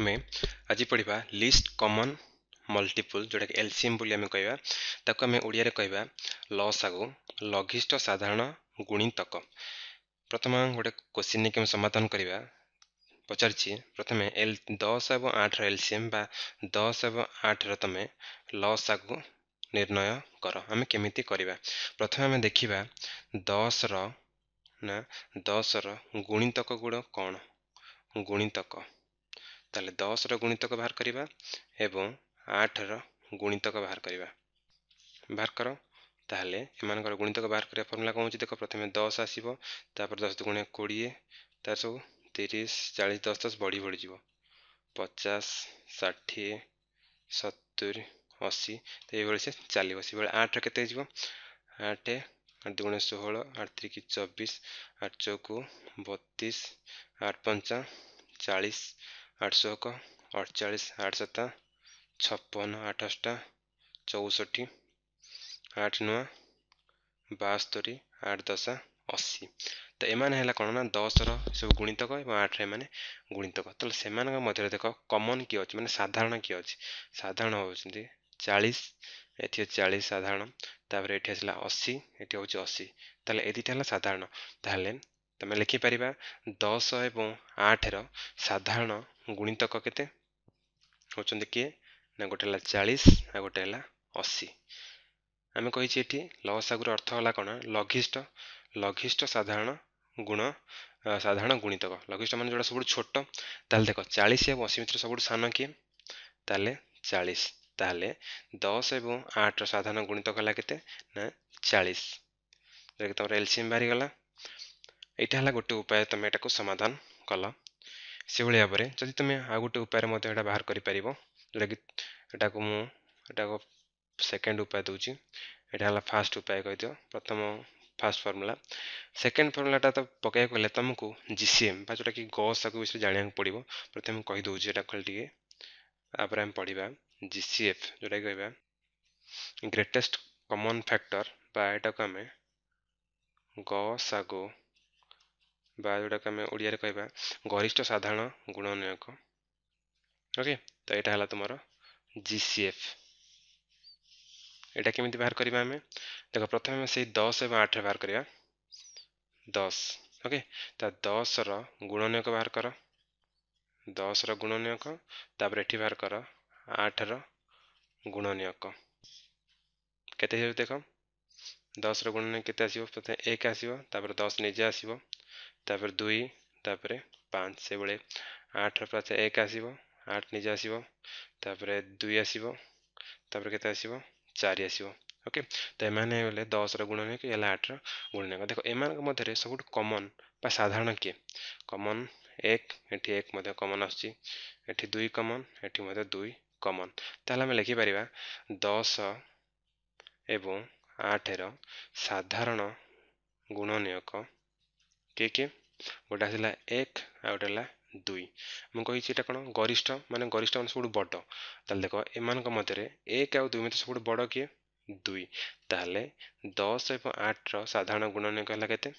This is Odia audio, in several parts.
ଆମେ ଆଜି ପଢ଼ିବା ଲିଷ୍ଟ କମନ୍ ମଲ୍ଟିପୁଲ୍ ଯେଉଁଟାକି ଏଲସିଏମ୍ ବୋଲି ଆମେ କହିବା ତାକୁ ଆମେ ଓଡ଼ିଆରେ କହିବା ଲସାଗୁ ଲଘିଷ୍ଠ ସାଧାରଣ ଗୁଣିତକ ପ୍ରଥମ ଗୋଟେ କ୍ୱେଶ୍ଚିନ୍ ନେଇକି ଆମେ ସମାଧାନ କରିବା ପଚାରିଛି ପ୍ରଥମେ ଏଲ ଦଶ ଏବଂ ଆଠର ଏଲସିଏମ୍ ବା ଦଶ ଏବଂ ଆଠର ତୁମେ ଲସାଗୁ ନିର୍ଣ୍ଣୟ କର ଆମେ କେମିତି କରିବା ପ୍ରଥମେ ଆମେ ଦେଖିବା ଦଶର ନା ଦଶର ଗୁଣିତକ ଗୁଡ଼ କ'ଣ ଗୁଣିତକ ତାହେଲେ ଦଶର ଗୁଣିତକ ବାହାର କରିବା ଏବଂ ଆଠର ଗୁଣିତକ ବାହାର କରିବା ବାହାର କର ତାହେଲେ ଏମାନଙ୍କର ଗୁଣିତକ ବାହାର କରିବା ଫର୍ମୁଲା କ'ଣ ହେଉଛି ଦେଖ ପ୍ରଥମେ ଦଶ ଆସିବ ତାପରେ ଦଶ ଗୁଣିଆ କୋଡ଼ିଏ ତା'ର ସବୁ ତିରିଶ ଚାଳିଶ ଦଶ ଦଶ ବଢ଼ି ବଢ଼ିଯିବ ପଚାଶ ଷାଠିଏ ସତୁରୀ ଅଶୀ ତ ଏଇଭଳି ସେ ଚାଲିବ ସେଭଳି ଆଠରେ କେତେ ହେଇଯିବ ଆଠ ଆଠ ଦୁଇ ଗୁଣିଆ ଷୋହଳ ଆଠ ତିରିକି ଚବିଶ ଆଠ ଚଉକୁ ବତିଶ ଆଠ ପଞ୍ଚା ଚାଳିଶ ଆଠଶହ ଏକ ଅଠଚାଳିଶ ଆଠଶହ ଛପନ ଆଠଶହଟା ଚଉଷଠି ଆଠ ନୂଆ ବାସ୍ତରି ଆଠ ଦଶ ଅଶୀ ତ ଏମାନେ ହେଲା କ'ଣ ନା ଦଶର ସବୁ ଗୁଣିତକ ଏବଂ ଆଠର ଏମାନେ ଗୁଣିତକ ତାହେଲେ ସେମାନଙ୍କ ମଧ୍ୟରେ ଦେଖ କମନ୍ କିଏ ଅଛି ମାନେ ସାଧାରଣ କିଏ ଅଛି ସାଧାରଣ ହେଉଛନ୍ତି ଚାଳିଶ ଏଠି ଚାଳିଶ ସାଧାରଣ ତାପରେ ଏଠି ଆସିଲା ଅଶୀ ଏଠି ହେଉଛି ଅଶୀ ତାହେଲେ ଏ ଦୁଇଟା ହେଲା ସାଧାରଣ ତାହେଲେ ତମେ ଲେଖିପାରିବା ଦଶ ଏବଂ ଆଠର ସାଧାରଣ ଗୁଣିତକ କେତେ ହେଉଛନ୍ତି କିଏ ନା ଗୋଟେ ହେଲା ଚାଳିଶ ନା ଗୋଟେ ହେଲା ଅଶୀ ଆମେ କହିଛେ ଏଠି ଲସ୍ ଆଗରୁ ଅର୍ଥ ହେଲା କ'ଣ ଲଘିଷ୍ଠ ଲଘିଷ୍ଠ ସାଧାରଣ ଗୁଣ ସାଧାରଣ ଗୁଣିତକ ଲଘିଷ୍ଠ ମାନେ ଯେଉଁଟା ସବୁଠୁ ଛୋଟ ତାହେଲେ ଦେଖ ଚାଳିଶ ଏବଂ ଅଶୀ ଭିତରେ ସବୁଠୁ ସାନ କିଏ ତାହେଲେ ଚାଳିଶ ତାହେଲେ ଦଶ ଏବଂ ଆଠର ସାଧାରଣ ଗୁଣିତକ ହେଲା କେତେ ନା ଚାଳିଶ ଯାହାକି ତୁମର ଏଲସିଏମ୍ ବାହାରିଗଲା ଏଇଟା ହେଲା ଗୋଟେ ଉପାୟ ତୁମେ ଏଇଟାକୁ ସମାଧାନ କଲ ସେଭଳି ଭାବରେ ଯଦି ତୁମେ ଆଉ ଗୋଟେ ଉପାୟରେ ମଧ୍ୟ ଏଇଟା ବାହାର କରିପାରିବ ଯେଉଁଟାକି ଏଇଟାକୁ ମୁଁ ଏଇଟାକୁ ସେକେଣ୍ଡ ଉପାୟ ଦେଉଛି ଏଇଟା ହେଲା ଫାଷ୍ଟ ଉପାୟ କହିଦିଅ ପ୍ରଥମ ଫାଷ୍ଟ ଫର୍ମୁଲା ସେକେଣ୍ଡ ଫର୍ମୁଲାଟା ତ ପକାଇବାକୁ ହେଲେ ତୁମକୁ ଜି ସି ଏମ୍ ବା ଯେଉଁଟାକି ଗସ୍ ତାକୁ ବିଷୟରେ ଜାଣିବାକୁ ପଡ଼ିବ ପ୍ରଥମେ ମୁଁ କହିଦେଉଛି ଏଇଟା ଖାଲି ଟିକେ ତାପରେ ଆମେ ପଢ଼ିବା ଜି ସି ଏଫ୍ ଯେଉଁଟାକି କହିବା ଗ୍ରେଟେଷ୍ଟ କମନ୍ ଫ୍ୟାକ୍ଟର ବା ଏଇଟାକୁ ଆମେ ଗ ସାଗୋ जोटा आम ओडिया कह गठ साधारण गुण नयक ओके तो यहाँ है तुम जिसीएफ सी एफ यहाँ केमी बाहर करवा देख प्रथम से दस एवं आठ बाहर करवा दस ओके दस रुण नयक बाहर कर दस रुण नयक बाहर कर आठ रुण नयक के देख दस रुण नयक के एक आसो दस निजे आसो ତାପରେ ଦୁଇ ତାପରେ ପାଞ୍ଚ ସେଭଳି ଆଠର ପାଞ୍ଚ ଏକ ଆସିବ ଆଠ ନିଜେ ଆସିବ ତାପରେ ଦୁଇ ଆସିବ ତାପରେ କେତେ ଆସିବ ଚାରି ଆସିବ ଓକେ ତ ଏମାନେ ହେଲେ ଦଶର ଗୁଣନୀୟ କି ହେଲା ଆଠର ଗୁଣନୀୟ ଦେଖ ଏମାନଙ୍କ ମଧ୍ୟରେ ସବୁଠୁ କମନ୍ ବା ସାଧାରଣ କିଏ କମନ୍ ଏକ ଏଠି ଏକ ମଧ୍ୟ କମନ୍ ଆସୁଛି ଏଠି ଦୁଇ କମନ୍ ଏଠି ମଧ୍ୟ ଦୁଇ କମନ୍ ତାହେଲେ ଆମେ ଲେଖିପାରିବା ଦଶ ଏବଂ ଆଠର ସାଧାରଣ ଗୁଣନୀୟକ কে কে গোটা আসলা এক ଆଉ ଗୋଟେ ହେଲା ଦୁଇ ମୁଁ କହିଛି ଏଇଟା କ'ଣ ଗରିଷ୍ଠ ମାନେ ଗରିଷ୍ଠ ମାନେ ସବୁଠୁ ବଡ଼ ତାହେଲେ ଦେଖ ଏମାନଙ୍କ ମଧ୍ୟରେ ଏକ ଆଉ ଦୁଇ ମଧ୍ୟରେ ସବୁଠୁ ବଡ଼ କିଏ ଦୁଇ ତାହେଲେ ଦଶ ଏବଂ ଆଠର ସାଧାରଣ ଗୁଣନୀୟକ ହେଲା କେତେ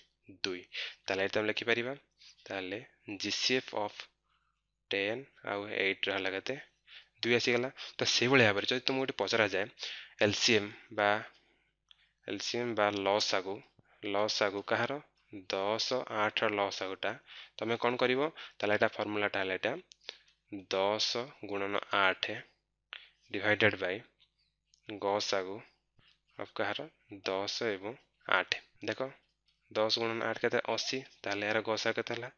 ଦୁଇ ତାହେଲେ ଏଠି ଆମେ ଲେଖିପାରିବା ତାହେଲେ G C F of ten ଆଉ ଏଇଟ୍ର ହେଲା କେତେ ଦୁଇ ଆସିଗଲା ତ ସେଇଭଳି ଭାବରେ ଯଦି ତୁମକୁ ଗୋଟେ ପଚରାଯାଏ ଏଲ୍ ସି ଏମ୍ ବା ଏଲ୍ ସି ଏମ୍ ବା ଲସ୍ ଆଗୁ ଲସ୍ ଆଗୁ କାହାର ଦଶ ଆଠର ଲସ୍ ଗୋଟା ତୁମେ କ'ଣ କରିବ ତାହେଲେ ଏଇଟା ଫର୍ମୁଲାଟା ହେଲା ଏଇଟା ଦଶ ଗୁଣନ ଆଠ ଡିଭାଇଡ଼େଡ଼୍ ବାଇ ଗସାଗୁ କାହାର ଦଶ ଏବଂ ଆଠ ଦେଖ ଦଶ ଗୁଣନ ଆଠ କେତେ ଅଶୀ ତାହେଲେ ଏହାର ଗସାଗ କେତେ ହେଲା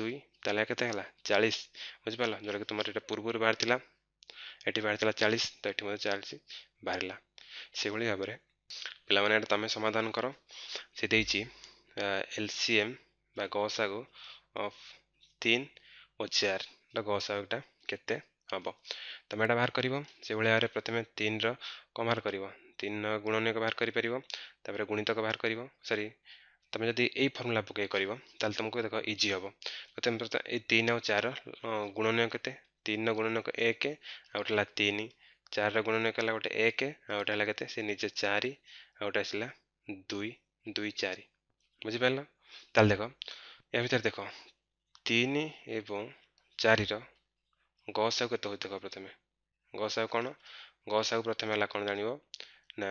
ଦୁଇ ତାହେଲେ ଏହା କେତେ ହେଲା ଚାଳିଶ ବୁଝିପାରିଲ ଯେଉଁଟାକି ତୁମର ଏଇଟା ପୂର୍ବରୁ ବାହାରିଥିଲା ଏଠି ବାହାରିଥିଲା ଚାଳିଶ ତ ଏଠି ମଧ୍ୟ ଚାଳିଶ ବାହାରିଲା ସେଭଳି ଭାବରେ ପିଲାମାନେ ଏଇଟା ତୁମେ ସମାଧାନ କର ସେ ଦେଇଛି LCM by Gosago of thin or chair. The Gosago kete abo. The Madabar Koribo, Sevulare Protem, Tinra, Comar Koribo, Tinna Gunonego Barkari Peribo, the Bragunito Bar Koribo, sorry. तमे जदी ए फार्मूला पके करिवो ताल तुमको देखो इजी होबो प्रथम प्रथम ए 3 और 4 गुणनय केते 3 न गुणनय 1 आउटला 3 4 र गुणनय कला गोटे 1 आउटला केते से नीचे 4 आउट आसीला 2 2 4 ବୁଝିପାରିଲ ତାହେଲେ ଦେଖ ଏହା ଭିତରେ ଦେଖ ତିନି ଏବଂ ଚାରିର ଗସାଉ କେତେ ହୋଇ ଦେଖ ପ୍ରଥମେ ଗସାଉ କ'ଣ ଗସାଉ ପ୍ରଥମେ ହେଲା କ'ଣ ଜାଣିବ ନା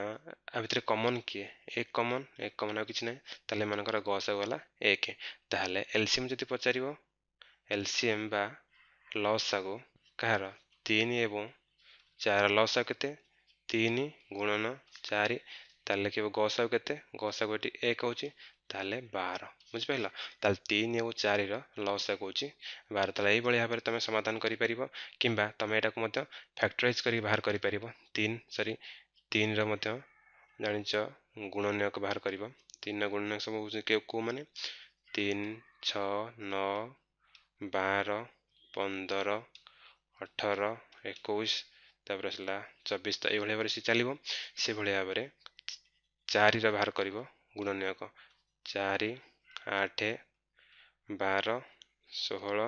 ଆ ଭିତରେ କମନ୍ କିଏ ଏକ କମନ୍ ଏକ କମନ୍ ଆଉ କିଛି ନାହିଁ ତାହେଲେ ଏମାନଙ୍କର ଗସାଉ ହେଲା ଏକ ତାହେଲେ ଏଲସିଏମ୍ ଯଦି ପଚାରିବ ଏଲସିଏମ୍ ବା ଲସାଗୁ କାହାର ତିନି ଏବଂ ଚାରି ଲସାଉ କେତେ ତିନି ଗୁଣନ ଚାରି ତାହେଲେ କେବେ ଗସାଉ କେତେ ଗସାଉ ଏଠି ଏକ ହେଉଛି ତାହେଲେ ବାର ବୁଝିପାରିଲ ତାହେଲେ ତିନି ଆଉ ଚାରିର ଲସ୍ଟା କହୁଛି ବାର ତାହେଲେ ଏଇଭଳି ଭାବରେ ତୁମେ ସମାଧାନ କରିପାରିବ କିମ୍ବା ତୁମେ ଏଇଟାକୁ ମଧ୍ୟ ଫ୍ୟାକ୍ଟରାଇଜ୍ କରି ବାହାର କରିପାରିବ ତିନି ସରି ତିନିର ମଧ୍ୟ ଜାଣିଛ ଗୁଣନୀୟକ ବାହାର କରିବ ତିନିର ଗୁଣନୀୟକ ସବୁ ହେଉଛି କେଉଁ ମାନେ ତିନି ଛଅ ନଅ ବାର ପନ୍ଦର ଅଠର ଏକୋଇଶ ତାପରେ ଆସିଲା ଚବିଶ ତ ଏଇଭଳି ଭାବରେ ସେ ଚାଲିବ ସେଭଳି ଭାବରେ ଚାରିର ବାହାର କରିବ ଗୁଣନୀୟକ ଚାରି ଆଠ ବାର ଷୋହଳ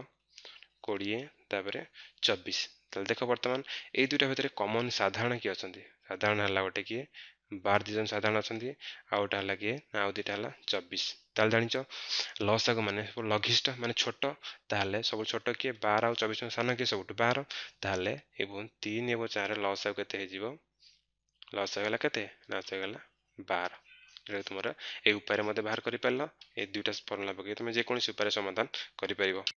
କୋଡ଼ିଏ ତା'ପରେ ଚବିଶ ତାହେଲେ ଦେଖ ବର୍ତ୍ତମାନ ଏଇ ଦୁଇଟା ଭିତରେ କମନ୍ ସାଧାରଣ କିଏ ଅଛନ୍ତି ସାଧାରଣ ହେଲା ଗୋଟେ କିଏ ବାର ଦୁଇ ଜଣ ସାଧାରଣ ଅଛନ୍ତି ଆଉ ଗୋଟେ ହେଲା କିଏ ନା ଆଉ ଦୁଇଟା ହେଲା ଚବିଶ ତାହେଲେ ଜାଣିଛ ଲସାକୁ ମାନେ ଲଘିଷ୍ଠ ମାନେ ଛୋଟ ତାହେଲେ ସବୁ ଛୋଟ କିଏ ବାର ଆଉ ଚବିଶ ସାନ କିଏ ସବୁଠୁ ବାର ତାହେଲେ ଏବଂ ତିନି ଏବଂ ଚାରି ଲସାକୁ କେତେ ହେଇଯିବ ଲସ୍ ହେଇଗଲା କେତେ ଲସ୍ ହେଇଗଲା ବାର ଯେଉଁଟା ତୁମର ଏଇ ଉପାୟରେ ମଧ୍ୟ ବାହାର କରିପାରିଲ ଏ ଦୁଇଟା ଫର୍ମୁଲା ପକାଇ ତୁମେ ଯେକୌଣସି ଉପାୟରେ ସମାଧାନ କରିପାରିବ